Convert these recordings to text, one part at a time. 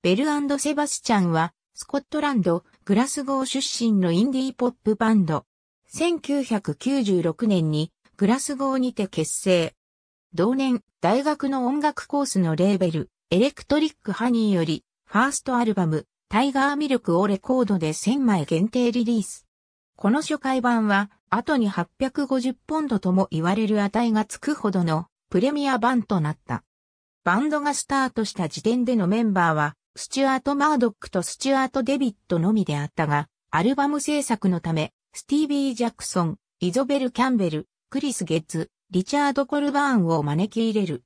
ベルセバスチャンは、スコットランド、グラスゴー出身のインディーポップバンド。1996年に、グラスゴーにて結成。同年、大学の音楽コースのレーベル、エレクトリックハニーより、ファーストアルバム、タイガーミルクをレコードで1000枚限定リリース。この初回版は、後に850ポンドとも言われる値がつくほどのプレミア版となった。バンドがスタートした時点でのメンバーは、スチュアート・マードックとスチュアート・デビットのみであったが、アルバム制作のため、スティービー・ジャクソン、イゾベル・キャンベル、クリス・ゲッツ、リチャード・コルバーンを招き入れる。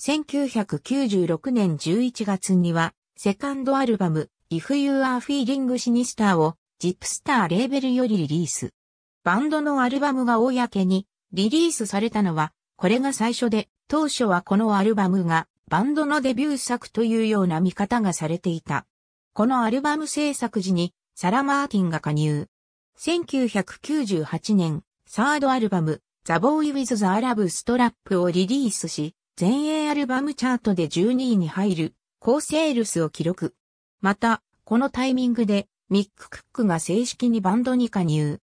1996年11月には、セカンドアルバム、If You Are Feeling Sinister を、ジップスターレーベルよりリリース。バンドのアルバムが公にリリースされたのは、これが最初で、当初はこのアルバムがバンドのデビュー作というような見方がされていた。このアルバム制作時にサラ・マーティンが加入。1998年、サードアルバム、ザ・ボーイ・ウィズ・ザ・アラブ・ストラップをリリースし、全英アルバムチャートで12位に入る、高セールスを記録。また、このタイミングで、ミック・クックが正式にバンドに加入。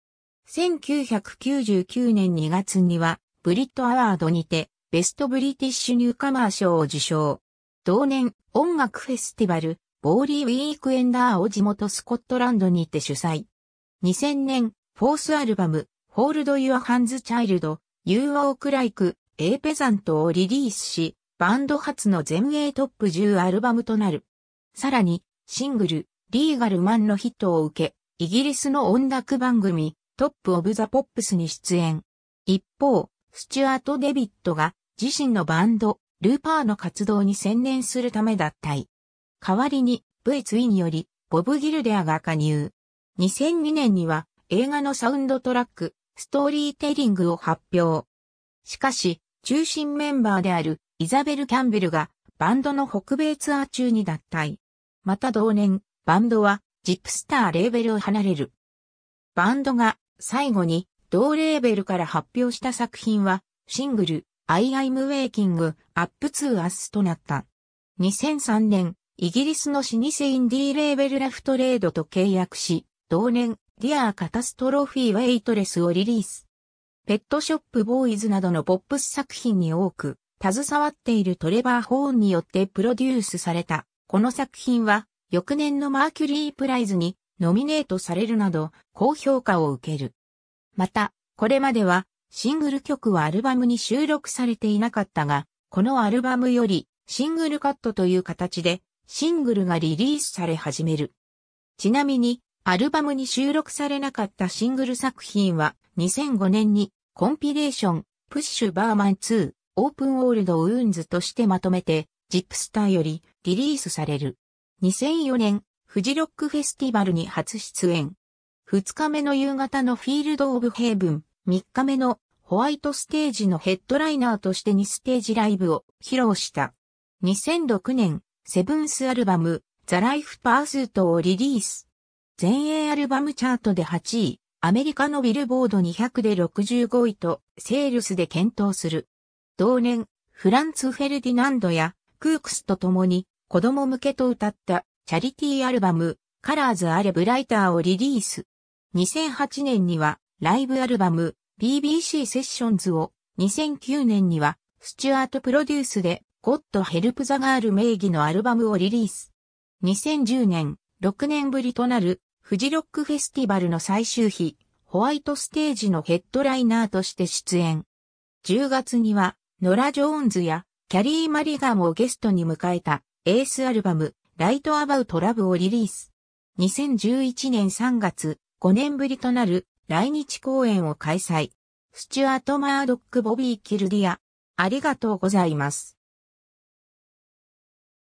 1999年2月には、ブリットアワードにて、ベストブリティッシュニューカマー賞を受賞。同年、音楽フェスティバル、ボーリー・ウィークエンダーを地元スコットランドにて主催。2000年、フォースアルバム、ホールド・ユア・ハンズ・チャイルド、ユー・オーク・ライク、エーペザントをリリースし、バンド初の全英トップ10アルバムとなる。さらに、シングル、リーガルマンのヒットを受け、イギリスの音楽番組、トップオブザポップスに出演。一方、スチュアート・デビットが自身のバンド、ルーパーの活動に専念するため脱退。代わりに V2 により、ボブ・ギルデアが加入。2002年には映画のサウンドトラック、ストーリーテリングを発表。しかし、中心メンバーであるイザベル・キャンベルがバンドの北米ツアー中に脱退。また同年、バンドはジップスターレーベルを離れる。バンドが最後に同レーベルから発表した作品はシングルアアイイムウェイキング、アップツーアスとなった。2003年、イギリスの老舗インディーレーベルラフトレードと契約し、同年、ディアーカタストロフィーウェイトレスをリリース。ペットショップボーイズなどのポップス作品に多く、携わっているトレバー・ホーンによってプロデュースされた。この作品は、翌年のマーキュリープライズにノミネートされるなど、高評価を受ける。また、これまでは、シングル曲はアルバムに収録されていなかったが、このアルバムよりシングルカットという形でシングルがリリースされ始める。ちなみに、アルバムに収録されなかったシングル作品は2005年にコンピレーション、プッシュバーマン2、オープンオールドウーンズとしてまとめて、ジップスターよりリリースされる。2004年、フジロックフェスティバルに初出演。2日目の夕方のフィールド・オブ・ヘイブン、3日目のホワイトステージのヘッドライナーとして2ステージライブを披露した。2006年、セブンスアルバム、ザ・ライフ・パースートをリリース。全英アルバムチャートで8位、アメリカのビルボード200で65位と、セールスで検討する。同年、フランツ・フェルディナンドや、クークスと共に、子供向けと歌った、チャリティーアルバム、カラーズ・アレ・ブライターをリリース。2008年には、ライブアルバム、BBC セッションズを2009年にはスチュアートプロデュースでゴッドヘルプザガール名義のアルバムをリリース。2010年、6年ぶりとなるフジロックフェスティバルの最終日、ホワイトステージのヘッドライナーとして出演。10月には、ノラ・ジョーンズやキャリー・マリガムをゲストに迎えたエースアルバム、ライト・アバウト・ラブをリリース。2011年3月、5年ぶりとなる来日公演を開催。スチュアート・マードック・ボビー・キルディア。ありがとうございます。